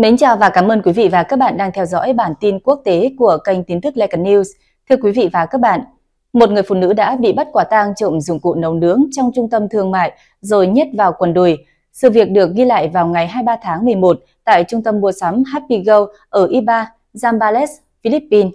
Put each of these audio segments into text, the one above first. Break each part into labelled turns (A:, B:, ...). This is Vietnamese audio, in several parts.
A: Mến chào và cảm ơn quý vị và các bạn đang theo dõi bản tin quốc tế của kênh tin tức Lecan News. Thưa quý vị và các bạn, một người phụ nữ đã bị bắt quả tang trộm dụng cụ nấu nướng trong trung tâm thương mại rồi nhét vào quần đùi. Sự việc được ghi lại vào ngày 23 tháng 11 tại trung tâm mua sắm Happy Go ở Iba, Zambales, Philippines.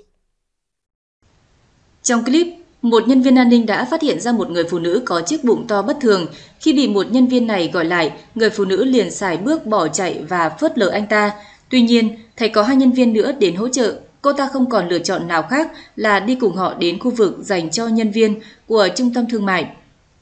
A: Trong clip, một nhân viên an ninh đã phát hiện ra một người phụ nữ có chiếc bụng to bất thường. Khi bị một nhân viên này gọi lại, người phụ nữ liền xài bước bỏ chạy và phớt lờ anh ta. Tuy nhiên, thấy có hai nhân viên nữa đến hỗ trợ, cô ta không còn lựa chọn nào khác là đi cùng họ đến khu vực dành cho nhân viên của trung tâm thương mại.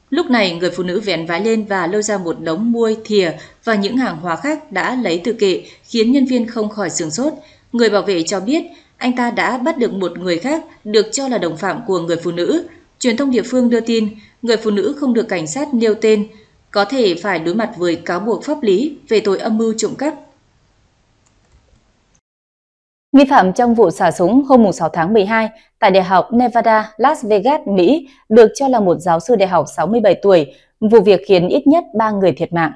A: Lúc này, người phụ nữ vén vái lên và lôi ra một đống muôi, thìa và những hàng hóa khác đã lấy từ kệ, khiến nhân viên không khỏi sửng sốt. Người bảo vệ cho biết anh ta đã bắt được một người khác được cho là đồng phạm của người phụ nữ. Truyền thông địa phương đưa tin, người phụ nữ không được cảnh sát nêu tên, có thể phải đối mặt với cáo buộc pháp lý về tội âm mưu trộm cắp. Nghi phạm trong vụ xả súng hôm 6 tháng 12 tại Đại học Nevada, Las Vegas, Mỹ được cho là một giáo sư đại học 67 tuổi. Vụ việc khiến ít nhất 3 người thiệt mạng.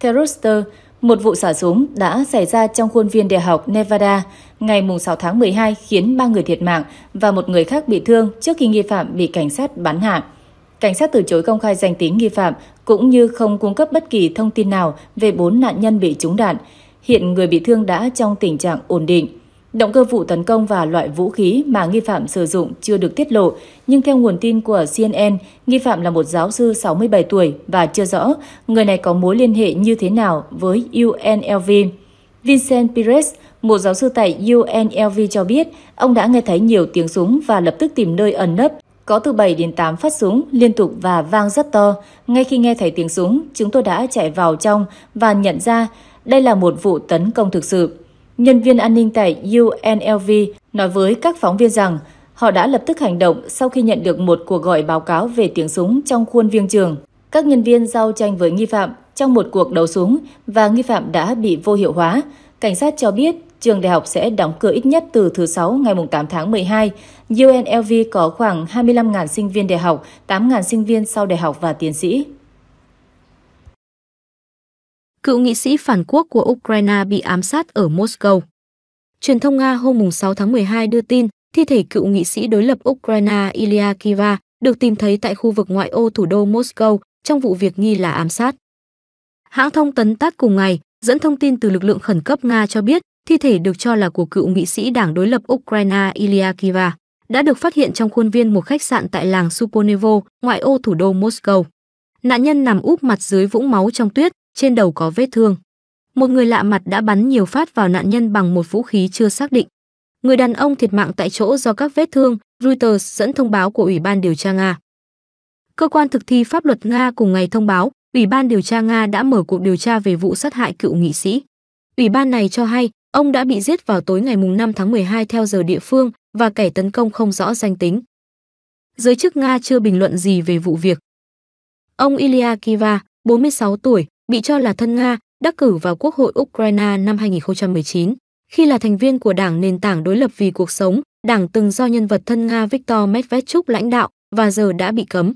A: Theo Reuters, một vụ xả súng đã xảy ra trong khuôn viên đại học Nevada ngày 6 tháng 12 khiến 3 người thiệt mạng và một người khác bị thương trước khi nghi phạm bị cảnh sát bắn hạ. Cảnh sát từ chối công khai danh tính nghi phạm cũng như không cung cấp bất kỳ thông tin nào về 4 nạn nhân bị trúng đạn. Hiện người bị thương đã trong tình trạng ổn định. Động cơ vụ tấn công và loại vũ khí mà nghi phạm sử dụng chưa được tiết lộ, nhưng theo nguồn tin của CNN, nghi phạm là một giáo sư 67 tuổi và chưa rõ người này có mối liên hệ như thế nào với UNLV. Vincent Pires, một giáo sư tại UNLV cho biết, ông đã nghe thấy nhiều tiếng súng và lập tức tìm nơi ẩn nấp. Có từ 7 đến 8 phát súng liên tục và vang rất to. Ngay khi nghe thấy tiếng súng, chúng tôi đã chạy vào trong và nhận ra đây là một vụ tấn công thực sự. Nhân viên an ninh tại UNLV nói với các phóng viên rằng họ đã lập tức hành động sau khi nhận được một cuộc gọi báo cáo về tiếng súng trong khuôn viên trường. Các nhân viên giao tranh với nghi phạm trong một cuộc đấu súng và nghi phạm đã bị vô hiệu hóa. Cảnh sát cho biết trường đại học sẽ đóng cửa ít nhất từ thứ Sáu ngày 8 tháng 12. UNLV có khoảng 25.000 sinh viên đại học, 8.000 sinh viên sau đại học và tiến sĩ
B: cựu nghị sĩ phản quốc của Ukraine bị ám sát ở Moscow. Truyền thông Nga hôm 6 tháng 12 đưa tin thi thể cựu nghị sĩ đối lập Ukraine Ilya Kiva được tìm thấy tại khu vực ngoại ô thủ đô Moscow trong vụ việc nghi là ám sát. Hãng thông tấn TASS cùng ngày dẫn thông tin từ lực lượng khẩn cấp Nga cho biết thi thể được cho là của cựu nghị sĩ đảng đối lập Ukraine Ilya Kiva đã được phát hiện trong khuôn viên một khách sạn tại làng Suponevo, ngoại ô thủ đô Moscow. Nạn nhân nằm úp mặt dưới vũng máu trong tuyết, trên đầu có vết thương. Một người lạ mặt đã bắn nhiều phát vào nạn nhân bằng một vũ khí chưa xác định. Người đàn ông thiệt mạng tại chỗ do các vết thương, Reuters dẫn thông báo của Ủy ban điều tra Nga. Cơ quan thực thi pháp luật Nga cùng ngày thông báo, Ủy ban điều tra Nga đã mở cuộc điều tra về vụ sát hại cựu nghị sĩ. Ủy ban này cho hay, ông đã bị giết vào tối ngày 5 tháng 12 theo giờ địa phương và kẻ tấn công không rõ danh tính. Giới chức Nga chưa bình luận gì về vụ việc. Ông Ilya Kiva, 46 tuổi, bị cho là thân Nga, đắc cử vào Quốc hội Ukraine năm 2019. Khi là thành viên của Đảng Nền tảng Đối lập vì Cuộc sống, đảng từng do nhân vật thân Nga Viktor Medvedchuk lãnh đạo và giờ đã bị cấm.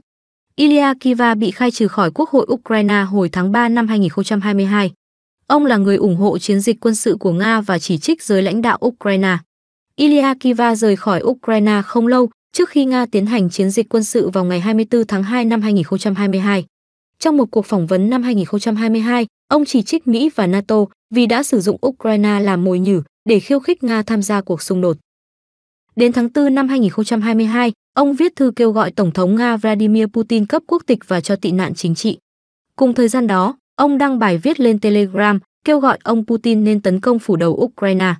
B: Ilya Kiva bị khai trừ khỏi Quốc hội Ukraine hồi tháng 3 năm 2022. Ông là người ủng hộ chiến dịch quân sự của Nga và chỉ trích giới lãnh đạo Ukraine. Ilya Kiva rời khỏi Ukraine không lâu trước khi Nga tiến hành chiến dịch quân sự vào ngày 24 tháng 2 năm 2022. Trong một cuộc phỏng vấn năm 2022, ông chỉ trích Mỹ và NATO vì đã sử dụng Ukraine làm mồi nhử để khiêu khích Nga tham gia cuộc xung đột. Đến tháng 4 năm 2022, ông viết thư kêu gọi Tổng thống Nga Vladimir Putin cấp quốc tịch và cho tị nạn chính trị. Cùng thời gian đó, ông đăng bài viết lên Telegram kêu gọi ông Putin nên tấn công phủ đầu Ukraine.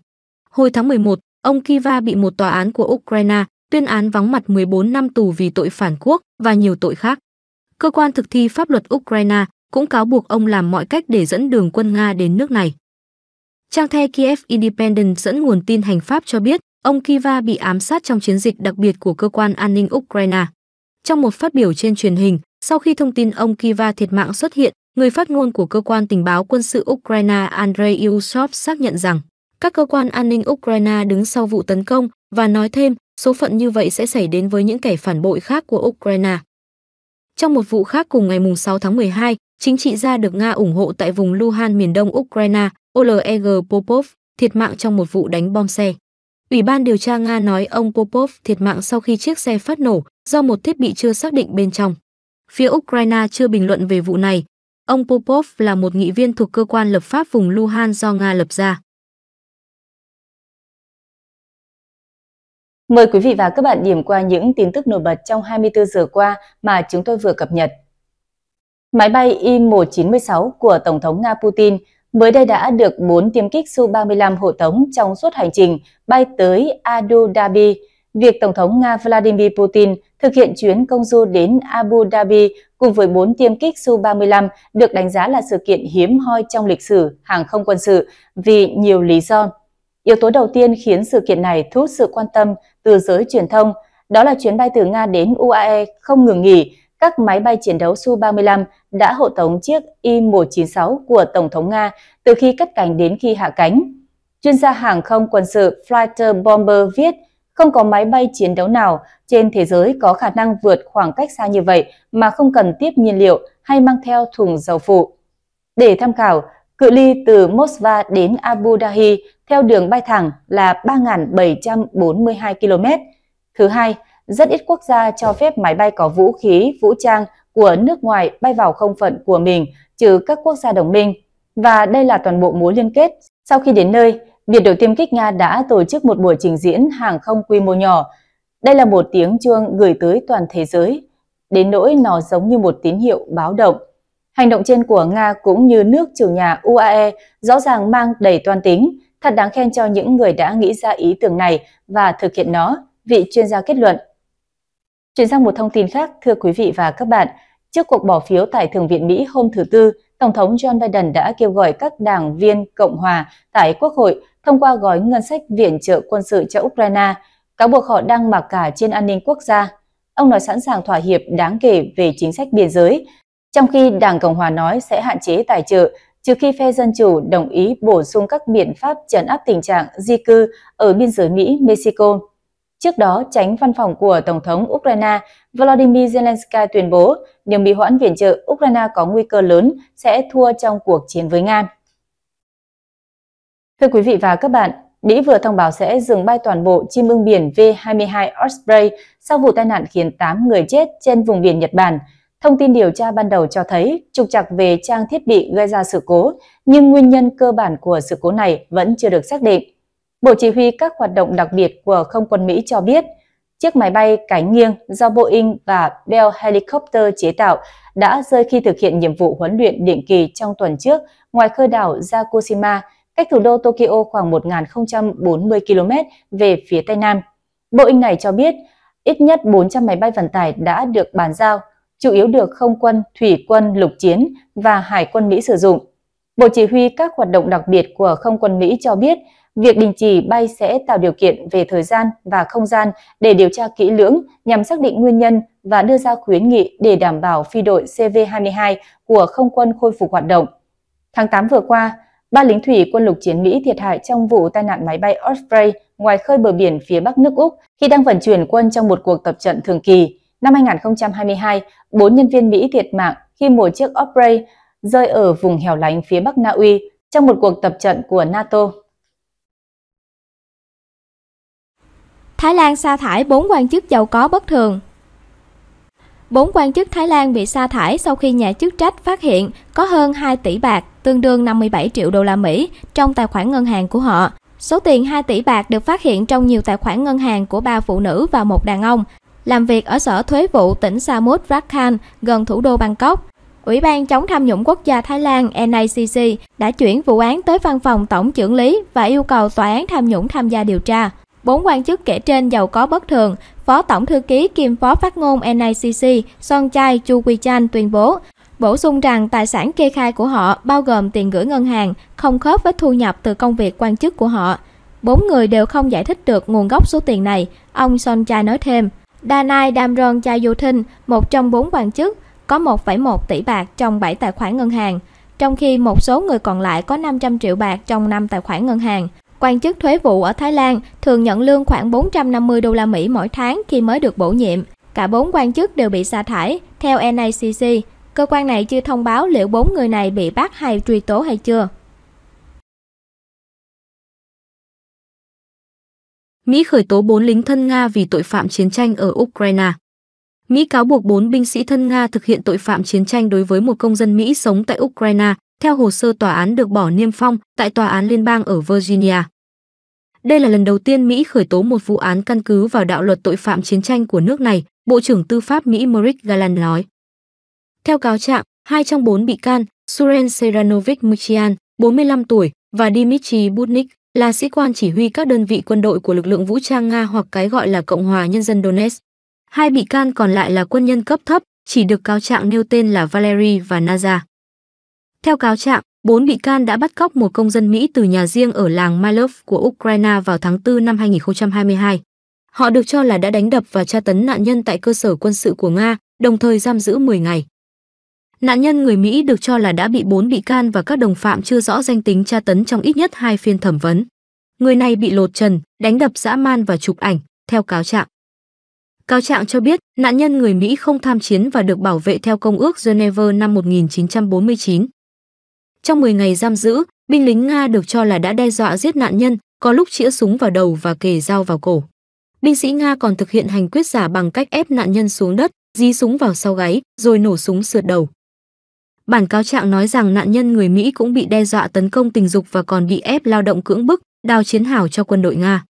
B: Hồi tháng 11, ông Kiva bị một tòa án của Ukraine tuyên án vắng mặt 14 năm tù vì tội phản quốc và nhiều tội khác. Cơ quan thực thi pháp luật Ukraine cũng cáo buộc ông làm mọi cách để dẫn đường quân Nga đến nước này. Trang the Kiev Independent dẫn nguồn tin hành pháp cho biết, ông Kiva bị ám sát trong chiến dịch đặc biệt của cơ quan an ninh Ukraine. Trong một phát biểu trên truyền hình, sau khi thông tin ông Kiva thiệt mạng xuất hiện, người phát ngôn của cơ quan tình báo quân sự Ukraine Andrei Yushov xác nhận rằng các cơ quan an ninh Ukraine đứng sau vụ tấn công và nói thêm số phận như vậy sẽ xảy đến với những kẻ phản bội khác của Ukraine. Trong một vụ khác cùng ngày 6 tháng 12, chính trị gia được Nga ủng hộ tại vùng Luhan miền đông Ukraine, Oleg Popov, thiệt mạng trong một vụ đánh bom xe. Ủy ban điều tra Nga nói ông Popov thiệt mạng sau khi chiếc xe phát nổ do một thiết bị chưa xác định bên trong. Phía Ukraine chưa bình luận về vụ này. Ông Popov là một nghị viên thuộc cơ quan lập pháp vùng Luhan do Nga lập ra.
A: Mời quý vị và các bạn điểm qua những tin tức nổi bật trong 24 giờ qua mà chúng tôi vừa cập nhật. Máy bay Il-196 của Tổng thống Nga Putin mới đây đã được 4 tiêm kích Su-35 hộ tống trong suốt hành trình bay tới Abu Dhabi. Việc Tổng thống Nga Vladimir Putin thực hiện chuyến công du đến Abu Dhabi cùng với 4 tiêm kích Su-35 được đánh giá là sự kiện hiếm hoi trong lịch sử hàng không quân sự vì nhiều lý do. Yếu tố đầu tiên khiến sự kiện này thu hút sự quan tâm từ giới truyền thông, đó là chuyến bay từ Nga đến UAE không ngừng nghỉ. Các máy bay chiến đấu Su-35 đã hộ tống chiếc I-196 của Tổng thống Nga từ khi cất cánh đến khi hạ cánh. Chuyên gia hàng không quân sự Flighter Bomber viết, không có máy bay chiến đấu nào trên thế giới có khả năng vượt khoảng cách xa như vậy mà không cần tiếp nhiên liệu hay mang theo thùng dầu phụ. Để tham khảo, Cự ly từ Mosva đến Abu Dhabi theo đường bay thẳng là 3.742 km. Thứ hai, rất ít quốc gia cho phép máy bay có vũ khí, vũ trang của nước ngoài bay vào không phận của mình, trừ các quốc gia đồng minh. Và đây là toàn bộ mối liên kết. Sau khi đến nơi, biệt đội tiêm kích Nga đã tổ chức một buổi trình diễn hàng không quy mô nhỏ. Đây là một tiếng chuông gửi tới toàn thế giới, đến nỗi nó giống như một tín hiệu báo động. Hành động trên của Nga cũng như nước chủ nhà UAE rõ ràng mang đầy toan tính, thật đáng khen cho những người đã nghĩ ra ý tưởng này và thực hiện nó, vị chuyên gia kết luận. Chuyển sang một thông tin khác, thưa quý vị và các bạn, trước cuộc bỏ phiếu tại Thượng viện Mỹ hôm thứ Tư, Tổng thống John Biden đã kêu gọi các đảng viên Cộng hòa tại Quốc hội thông qua gói ngân sách viện trợ quân sự cho Ukraine, cáo buộc họ đang mặc cả trên an ninh quốc gia. Ông nói sẵn sàng thỏa hiệp đáng kể về chính sách biên giới, trong khi Đảng Cộng Hòa nói sẽ hạn chế tài trợ trừ khi phe Dân Chủ đồng ý bổ sung các biện pháp trấn áp tình trạng di cư ở biên giới Mỹ-Mexico. Trước đó, tránh văn phòng của Tổng thống Ukraine Volodymyr Zelensky tuyên bố nếu bị hoãn viện trợ, Ukraine có nguy cơ lớn sẽ thua trong cuộc chiến với Nga. Thưa quý vị và các bạn, Mỹ vừa thông báo sẽ dừng bay toàn bộ chim ưng biển V-22 Osprey sau vụ tai nạn khiến 8 người chết trên vùng biển Nhật Bản – Thông tin điều tra ban đầu cho thấy trục trặc về trang thiết bị gây ra sự cố, nhưng nguyên nhân cơ bản của sự cố này vẫn chưa được xác định. Bộ Chỉ huy các hoạt động đặc biệt của Không quân Mỹ cho biết, chiếc máy bay cánh nghiêng do Boeing và Bell Helicopter chế tạo đã rơi khi thực hiện nhiệm vụ huấn luyện định kỳ trong tuần trước ngoài khơi đảo Yakushima, cách thủ đô Tokyo khoảng 1.040 km về phía Tây Nam. Boeing này cho biết, ít nhất 400 máy bay vận tải đã được bàn giao chủ yếu được không quân, thủy quân, lục chiến và hải quân Mỹ sử dụng. Bộ Chỉ huy các hoạt động đặc biệt của không quân Mỹ cho biết, việc đình chỉ bay sẽ tạo điều kiện về thời gian và không gian để điều tra kỹ lưỡng nhằm xác định nguyên nhân và đưa ra khuyến nghị để đảm bảo phi đội CV-22 của không quân khôi phục hoạt động. Tháng 8 vừa qua, ba lính thủy quân lục chiến Mỹ thiệt hại trong vụ tai nạn máy bay Osprey ngoài khơi bờ biển phía bắc nước Úc khi đang vận chuyển quân trong một cuộc tập trận thường kỳ. Năm 2022, 4 nhân viên Mỹ thiệt mạng khi một chiếc Osprey rơi ở vùng hẻo lánh phía Bắc Na Uy trong một cuộc tập trận của NATO. Thái Lan sa thải 4 quan chức giàu có bất thường
C: Bốn quan chức Thái Lan bị sa thải sau khi nhà chức trách phát hiện có hơn 2 tỷ bạc, tương đương 57 triệu đô la Mỹ trong tài khoản ngân hàng của họ. Số tiền 2 tỷ bạc được phát hiện trong nhiều tài khoản ngân hàng của ba phụ nữ và một đàn ông, làm việc ở sở thuế vụ tỉnh Samut Rakhan gần thủ đô Bangkok. Ủy ban chống tham nhũng quốc gia Thái Lan NACC đã chuyển vụ án tới văn phòng tổng trưởng lý và yêu cầu tòa án tham nhũng tham gia điều tra. Bốn quan chức kể trên giàu có bất thường, Phó Tổng Thư ký kiêm Phó Phát ngôn NACC Son Chai Chu Quy Chan tuyên bố, bổ sung rằng tài sản kê khai của họ bao gồm tiền gửi ngân hàng, không khớp với thu nhập từ công việc quan chức của họ. Bốn người đều không giải thích được nguồn gốc số tiền này, ông Son Chai nói thêm. Danai Damron Chayuthin, một trong bốn quan chức, có 1,1 tỷ bạc trong 7 tài khoản ngân hàng, trong khi một số người còn lại có 500 triệu bạc trong 5 tài khoản ngân hàng. Quan chức thuế vụ ở Thái Lan thường nhận lương khoảng 450 đô la Mỹ mỗi tháng khi mới được bổ nhiệm. Cả bốn quan chức đều bị sa thải, theo NACC. Cơ quan này chưa thông báo liệu bốn người này bị bắt hay truy tố hay chưa.
B: Mỹ khởi tố 4 lính thân Nga vì tội phạm chiến tranh ở Ukraine. Mỹ cáo buộc 4 binh sĩ thân Nga thực hiện tội phạm chiến tranh đối với một công dân Mỹ sống tại Ukraine, theo hồ sơ tòa án được bỏ niêm phong tại tòa án liên bang ở Virginia. Đây là lần đầu tiên Mỹ khởi tố một vụ án căn cứ vào đạo luật tội phạm chiến tranh của nước này, Bộ trưởng Tư pháp Mỹ Merrick Garland nói. Theo cáo trạng, hai trong bốn bị can, Suren Seranovic Muchian, 45 tuổi, và Dmitry Butnik, là sĩ quan chỉ huy các đơn vị quân đội của lực lượng vũ trang Nga hoặc cái gọi là Cộng hòa Nhân dân Donetsk. Hai bị can còn lại là quân nhân cấp thấp, chỉ được cáo trạng nêu tên là Valery và Naza. Theo cáo trạng, bốn bị can đã bắt cóc một công dân Mỹ từ nhà riêng ở làng Mylov của Ukraine vào tháng 4 năm 2022. Họ được cho là đã đánh đập và tra tấn nạn nhân tại cơ sở quân sự của Nga, đồng thời giam giữ 10 ngày. Nạn nhân người Mỹ được cho là đã bị bốn bị can và các đồng phạm chưa rõ danh tính tra tấn trong ít nhất hai phiên thẩm vấn. Người này bị lột trần, đánh đập dã man và chụp ảnh, theo cáo trạng. Cáo trạng cho biết, nạn nhân người Mỹ không tham chiến và được bảo vệ theo Công ước Geneva năm 1949. Trong 10 ngày giam giữ, binh lính Nga được cho là đã đe dọa giết nạn nhân, có lúc chĩa súng vào đầu và kề dao vào cổ. Binh sĩ Nga còn thực hiện hành quyết giả bằng cách ép nạn nhân xuống đất, dí súng vào sau gáy, rồi nổ súng sượt đầu. Bản cáo trạng nói rằng nạn nhân người Mỹ cũng bị đe dọa tấn công tình dục và còn bị ép lao động cưỡng bức, đào chiến hào cho quân đội Nga.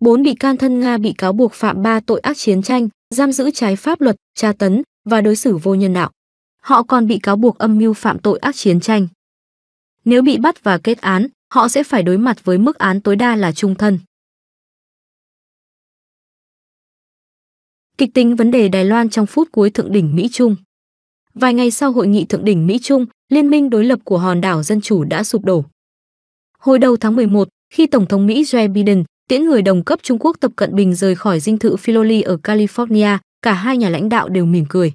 B: Bốn bị can thân Nga bị cáo buộc phạm ba tội ác chiến tranh, giam giữ trái pháp luật, tra tấn và đối xử vô nhân đạo. Họ còn bị cáo buộc âm mưu phạm tội ác chiến tranh. Nếu bị bắt và kết án, họ sẽ phải đối mặt với mức án tối đa là trung thân. Kịch tính vấn đề Đài Loan trong phút cuối thượng đỉnh Mỹ Trung Vài ngày sau hội nghị thượng đỉnh Mỹ-Trung, liên minh đối lập của hòn đảo Dân Chủ đã sụp đổ. Hồi đầu tháng 11, khi Tổng thống Mỹ Joe Biden tiễn người đồng cấp Trung Quốc Tập Cận Bình rời khỏi dinh thự Philoli ở California, cả hai nhà lãnh đạo đều mỉm cười.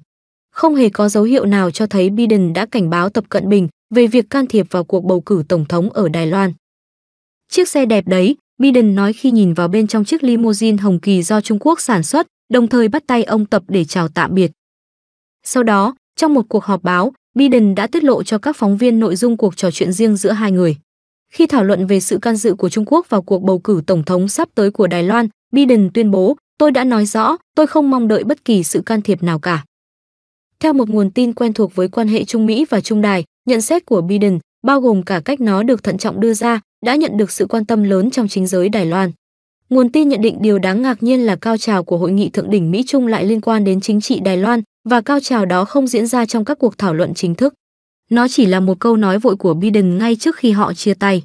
B: Không hề có dấu hiệu nào cho thấy Biden đã cảnh báo Tập Cận Bình về việc can thiệp vào cuộc bầu cử tổng thống ở Đài Loan. Chiếc xe đẹp đấy, Biden nói khi nhìn vào bên trong chiếc limousine hồng kỳ do Trung Quốc sản xuất, đồng thời bắt tay ông Tập để chào tạm biệt. Sau đó, trong một cuộc họp báo, Biden đã tiết lộ cho các phóng viên nội dung cuộc trò chuyện riêng giữa hai người. Khi thảo luận về sự can dự của Trung Quốc vào cuộc bầu cử tổng thống sắp tới của Đài Loan, Biden tuyên bố, tôi đã nói rõ, tôi không mong đợi bất kỳ sự can thiệp nào cả. Theo một nguồn tin quen thuộc với quan hệ Trung Mỹ và Trung Đài, nhận xét của Biden, bao gồm cả cách nó được thận trọng đưa ra, đã nhận được sự quan tâm lớn trong chính giới Đài Loan. Nguồn tin nhận định điều đáng ngạc nhiên là cao trào của hội nghị thượng đỉnh Mỹ Trung lại liên quan đến chính trị Đài Loan, và cao trào đó không diễn ra trong các cuộc thảo luận chính thức. Nó chỉ là một câu nói vội của Biden ngay trước khi họ chia tay.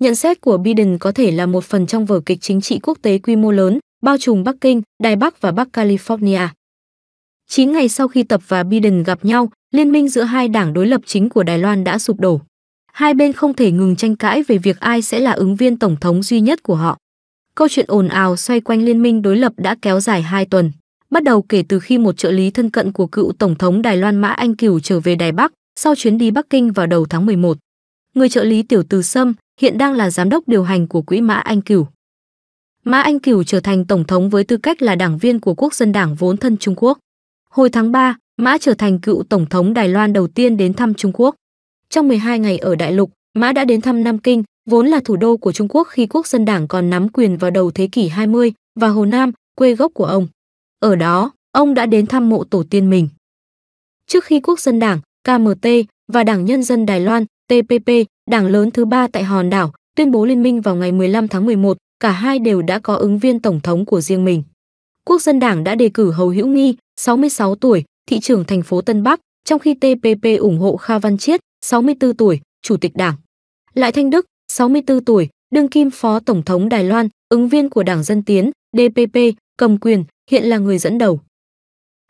B: Nhận xét của Biden có thể là một phần trong vở kịch chính trị quốc tế quy mô lớn, bao trùm Bắc Kinh, Đài Bắc và Bắc California. 9 ngày sau khi Tập và Biden gặp nhau, liên minh giữa hai đảng đối lập chính của Đài Loan đã sụp đổ. Hai bên không thể ngừng tranh cãi về việc ai sẽ là ứng viên tổng thống duy nhất của họ. Câu chuyện ồn ào xoay quanh liên minh đối lập đã kéo dài 2 tuần bắt đầu kể từ khi một trợ lý thân cận của cựu Tổng thống Đài Loan Mã Anh Kiều trở về Đài Bắc sau chuyến đi Bắc Kinh vào đầu tháng 11. Người trợ lý Tiểu Từ Sâm hiện đang là giám đốc điều hành của quỹ Mã Anh Kiều. Mã Anh Kiều trở thành Tổng thống với tư cách là đảng viên của Quốc dân đảng vốn thân Trung Quốc. Hồi tháng 3, Mã trở thành cựu Tổng thống Đài Loan đầu tiên đến thăm Trung Quốc. Trong 12 ngày ở Đại Lục, Mã đã đến thăm Nam Kinh, vốn là thủ đô của Trung Quốc khi Quốc dân đảng còn nắm quyền vào đầu thế kỷ 20, và Hồ Nam, quê gốc của ông. Ở đó, ông đã đến thăm mộ tổ tiên mình. Trước khi Quốc dân Đảng, KMT và Đảng Nhân dân Đài Loan, TPP, đảng lớn thứ ba tại hòn đảo, tuyên bố liên minh vào ngày 15 tháng 11, cả hai đều đã có ứng viên tổng thống của riêng mình. Quốc dân Đảng đã đề cử Hầu Hữu Nghi, 66 tuổi, thị trưởng thành phố Tân Bắc, trong khi TPP ủng hộ Kha Văn Chiết, 64 tuổi, chủ tịch đảng. Lại Thanh Đức, 64 tuổi, đương kim phó tổng thống Đài Loan, ứng viên của Đảng Dân Tiến, DPP, cầm quyền, hiện là người dẫn đầu.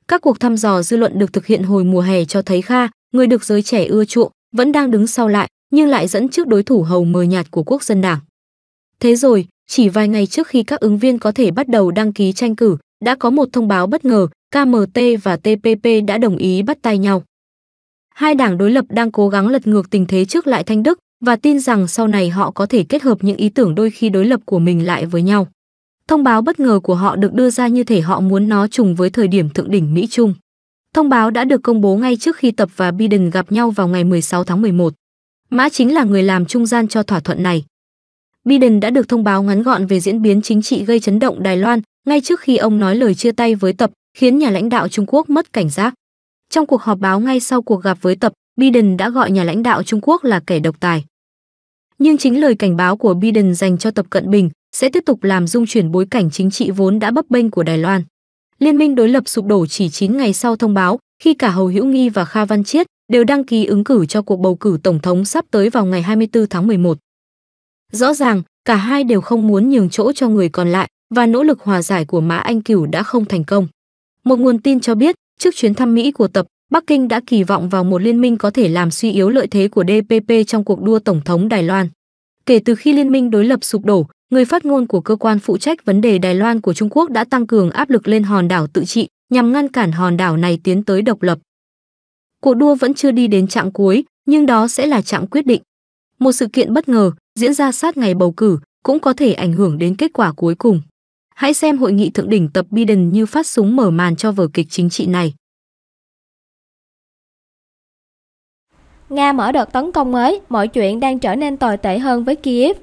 B: Các cuộc thăm dò dư luận được thực hiện hồi mùa hè cho thấy Kha, người được giới trẻ ưa chuộng, vẫn đang đứng sau lại, nhưng lại dẫn trước đối thủ hầu mờ nhạt của Quốc dân Đảng. Thế rồi, chỉ vài ngày trước khi các ứng viên có thể bắt đầu đăng ký tranh cử, đã có một thông báo bất ngờ, KMT và TPP đã đồng ý bắt tay nhau. Hai đảng đối lập đang cố gắng lật ngược tình thế trước lại Thanh Đức và tin rằng sau này họ có thể kết hợp những ý tưởng đôi khi đối lập của mình lại với nhau. Thông báo bất ngờ của họ được đưa ra như thể họ muốn nó trùng với thời điểm thượng đỉnh Mỹ Trung. Thông báo đã được công bố ngay trước khi Tập và Biden gặp nhau vào ngày 16 tháng 11. Mã chính là người làm trung gian cho thỏa thuận này. Biden đã được thông báo ngắn gọn về diễn biến chính trị gây chấn động Đài Loan ngay trước khi ông nói lời chia tay với Tập, khiến nhà lãnh đạo Trung Quốc mất cảnh giác. Trong cuộc họp báo ngay sau cuộc gặp với Tập, Biden đã gọi nhà lãnh đạo Trung Quốc là kẻ độc tài. Nhưng chính lời cảnh báo của Biden dành cho Tập Cận Bình sẽ tiếp tục làm dung chuyển bối cảnh chính trị vốn đã bấp bênh của Đài Loan. Liên minh đối lập sụp đổ chỉ 9 ngày sau thông báo, khi cả Hầu Hữu Nghi và Kha Văn Chiết đều đăng ký ứng cử cho cuộc bầu cử tổng thống sắp tới vào ngày 24 tháng 11. Rõ ràng, cả hai đều không muốn nhường chỗ cho người còn lại và nỗ lực hòa giải của Mã Anh Cửu đã không thành công. Một nguồn tin cho biết, trước chuyến thăm Mỹ của Tập, Bắc Kinh đã kỳ vọng vào một liên minh có thể làm suy yếu lợi thế của DPP trong cuộc đua tổng thống Đài Loan. Kể từ khi liên minh đối lập sụp đổ, người phát ngôn của cơ quan phụ trách vấn đề Đài Loan của Trung Quốc đã tăng cường áp lực lên hòn đảo tự trị nhằm ngăn cản hòn đảo này tiến tới độc lập. Cuộc đua vẫn chưa đi đến trạng cuối, nhưng đó sẽ là trạng quyết định. Một sự kiện bất ngờ diễn ra sát ngày bầu cử cũng có thể ảnh hưởng đến kết quả cuối cùng. Hãy xem hội nghị thượng đỉnh tập Biden như phát súng mở màn cho vở kịch chính trị này.
C: Nga mở đợt tấn công mới, mọi chuyện đang trở nên tồi tệ hơn với Kiev.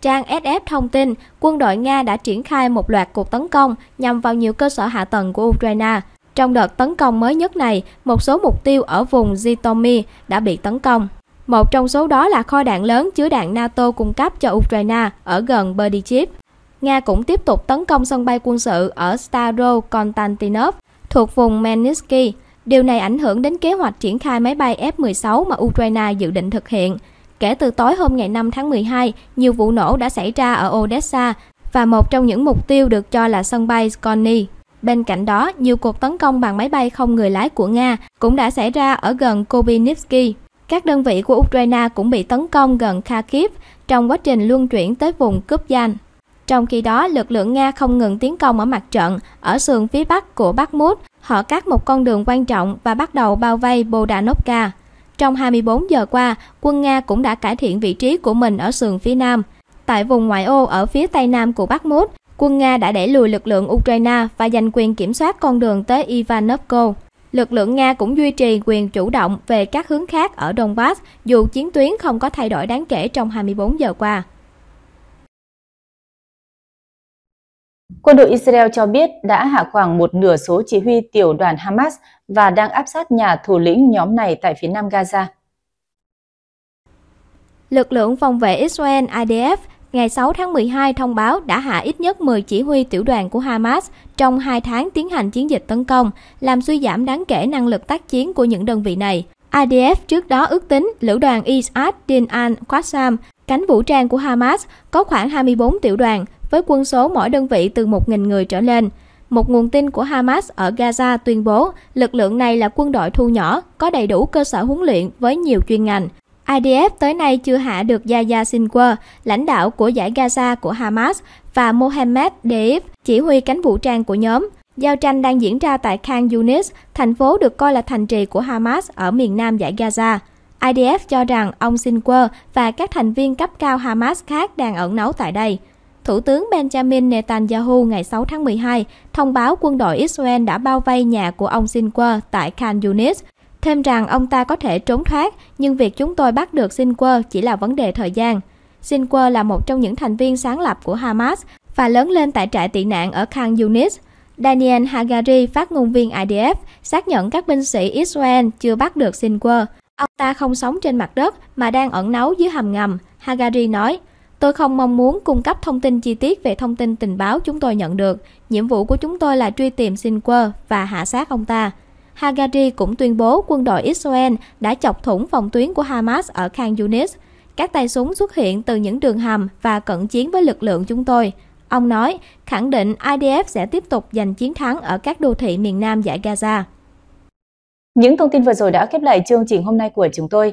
C: Trang SF thông tin, quân đội Nga đã triển khai một loạt cuộc tấn công nhằm vào nhiều cơ sở hạ tầng của Ukraine. Trong đợt tấn công mới nhất này, một số mục tiêu ở vùng Zhytomyr đã bị tấn công. Một trong số đó là kho đạn lớn chứa đạn NATO cung cấp cho Ukraine ở gần Berdichev. Nga cũng tiếp tục tấn công sân bay quân sự ở Staro Konstantinov thuộc vùng Meninsky. Điều này ảnh hưởng đến kế hoạch triển khai máy bay F-16 mà Ukraine dự định thực hiện. Kể từ tối hôm ngày 5 tháng 12, nhiều vụ nổ đã xảy ra ở Odessa và một trong những mục tiêu được cho là sân bay Skorny. Bên cạnh đó, nhiều cuộc tấn công bằng máy bay không người lái của Nga cũng đã xảy ra ở gần Kobinivsky. Các đơn vị của Ukraine cũng bị tấn công gần Kharkiv trong quá trình luân chuyển tới vùng Kupyan. Trong khi đó, lực lượng Nga không ngừng tiến công ở mặt trận ở sườn phía bắc của Bakhmut. Họ cắt một con đường quan trọng và bắt đầu bao vây Bodanovka. Trong 24 giờ qua, quân Nga cũng đã cải thiện vị trí của mình ở sườn phía nam. Tại vùng ngoại ô ở phía tây nam của bắc mút quân Nga đã đẩy lùi lực lượng Ukraine và giành quyền kiểm soát con đường tới Ivanovko. Lực lượng Nga cũng duy trì quyền chủ động về các hướng khác ở Donbass dù chiến tuyến không có thay đổi đáng kể trong 24 giờ qua.
A: Quân đội Israel cho biết đã hạ khoảng một nửa số chỉ huy tiểu đoàn Hamas và đang áp sát nhà thủ lĩnh nhóm này tại phía nam Gaza.
C: Lực lượng phòng vệ Israel IDF ngày 6 tháng 12 thông báo đã hạ ít nhất 10 chỉ huy tiểu đoàn của Hamas trong 2 tháng tiến hành chiến dịch tấn công, làm suy giảm đáng kể năng lực tác chiến của những đơn vị này. IDF trước đó ước tính lữ đoàn Isad Din al-Qassam, cánh vũ trang của Hamas, có khoảng 24 tiểu đoàn, với quân số mỗi đơn vị từ 1.000 người trở lên. Một nguồn tin của Hamas ở Gaza tuyên bố lực lượng này là quân đội thu nhỏ, có đầy đủ cơ sở huấn luyện với nhiều chuyên ngành. IDF tới nay chưa hạ được Yahya Sinwar, lãnh đạo của giải Gaza của Hamas, và Mohammed Deif, chỉ huy cánh vũ trang của nhóm. Giao tranh đang diễn ra tại Khan Yunis, thành phố được coi là thành trì của Hamas ở miền nam giải Gaza. IDF cho rằng ông Sinwar và các thành viên cấp cao Hamas khác đang ẩn náu tại đây. Thủ tướng Benjamin Netanyahu ngày 6 tháng 12 thông báo quân đội Israel đã bao vây nhà của ông Sinwar tại Khan Yunis, thêm rằng ông ta có thể trốn thoát, nhưng việc chúng tôi bắt được Sinwar chỉ là vấn đề thời gian. Sinwar là một trong những thành viên sáng lập của Hamas và lớn lên tại trại tị nạn ở Khan Yunis. Daniel Hagari, phát ngôn viên IDF, xác nhận các binh sĩ Israel chưa bắt được Sinwar. Ông ta không sống trên mặt đất mà đang ẩn náu dưới hầm ngầm, Hagari nói. Tôi không mong muốn cung cấp thông tin chi tiết về thông tin tình báo chúng tôi nhận được. Nhiệm vụ của chúng tôi là truy tìm Sinquer và hạ sát ông ta. Hagari cũng tuyên bố quân đội Israel đã chọc thủng phòng tuyến của Hamas ở Khan Yunis. Các tay súng xuất hiện từ những đường hầm và cận chiến với lực lượng chúng tôi. Ông nói, khẳng định IDF sẽ tiếp tục giành chiến thắng
A: ở các đô thị miền nam giải Gaza. Những thông tin vừa rồi đã khép lại chương trình hôm nay của chúng tôi.